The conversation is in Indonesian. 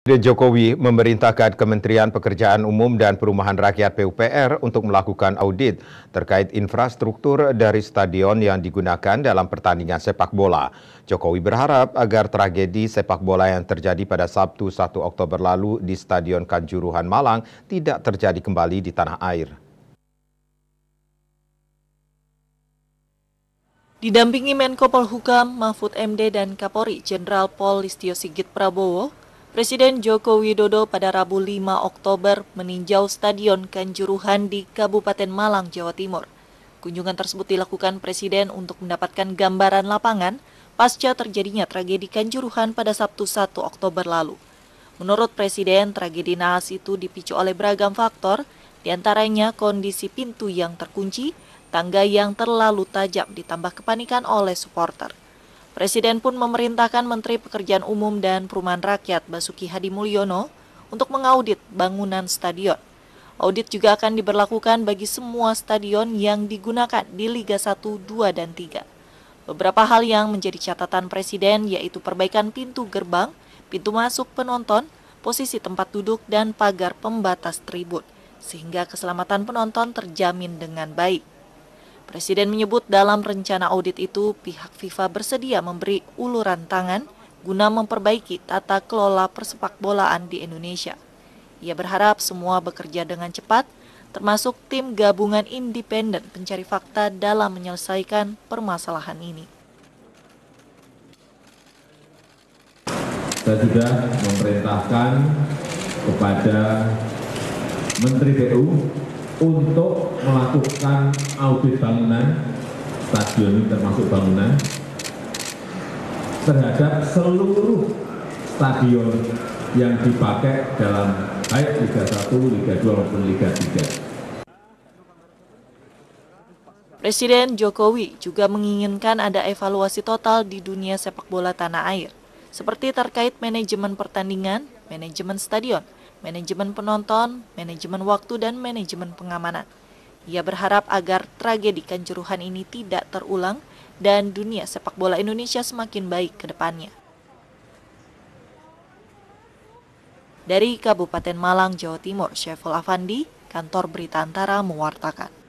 Presiden Jokowi memerintahkan Kementerian Pekerjaan Umum dan Perumahan Rakyat PUPR untuk melakukan audit terkait infrastruktur dari stadion yang digunakan dalam pertandingan sepak bola. Jokowi berharap agar tragedi sepak bola yang terjadi pada Sabtu 1 Oktober lalu di Stadion Kanjuruhan Malang tidak terjadi kembali di tanah air. Didampingi Menko Polhukam, Mahfud MD, dan Kapolri Jenderal Pol Listio Sigit Prabowo, Presiden Joko Widodo pada Rabu 5 Oktober meninjau Stadion Kanjuruhan di Kabupaten Malang, Jawa Timur. Kunjungan tersebut dilakukan Presiden untuk mendapatkan gambaran lapangan pasca terjadinya tragedi Kanjuruhan pada Sabtu 1 Oktober lalu. Menurut Presiden, tragedi naas itu dipicu oleh beragam faktor, diantaranya kondisi pintu yang terkunci, tangga yang terlalu tajam ditambah kepanikan oleh supporter. Presiden pun memerintahkan Menteri Pekerjaan Umum dan Perumahan Rakyat Basuki Hadi Mulyono untuk mengaudit bangunan stadion. Audit juga akan diberlakukan bagi semua stadion yang digunakan di Liga 1, 2, dan 3. Beberapa hal yang menjadi catatan Presiden yaitu perbaikan pintu gerbang, pintu masuk penonton, posisi tempat duduk, dan pagar pembatas tribut, sehingga keselamatan penonton terjamin dengan baik. Presiden menyebut dalam rencana audit itu pihak FIFA bersedia memberi uluran tangan guna memperbaiki tata kelola persepakbolaan di Indonesia. Ia berharap semua bekerja dengan cepat, termasuk tim gabungan independen pencari fakta dalam menyelesaikan permasalahan ini. Saya sudah memerintahkan kepada Menteri PU untuk melakukan audit bangunan stadion ini termasuk bangunan terhadap seluruh stadion yang dipakai dalam baik Liga 1, Liga 2 maupun Liga 3. Presiden Jokowi juga menginginkan ada evaluasi total di dunia sepak bola tanah air, seperti terkait manajemen pertandingan, manajemen stadion, manajemen penonton, manajemen waktu, dan manajemen pengamanan. Ia berharap agar tragedi kanjuruhan ini tidak terulang dan dunia sepak bola Indonesia semakin baik ke depannya. Dari Kabupaten Malang, Jawa Timur, Syaful Afandi, Kantor Berita Antara mewartakan.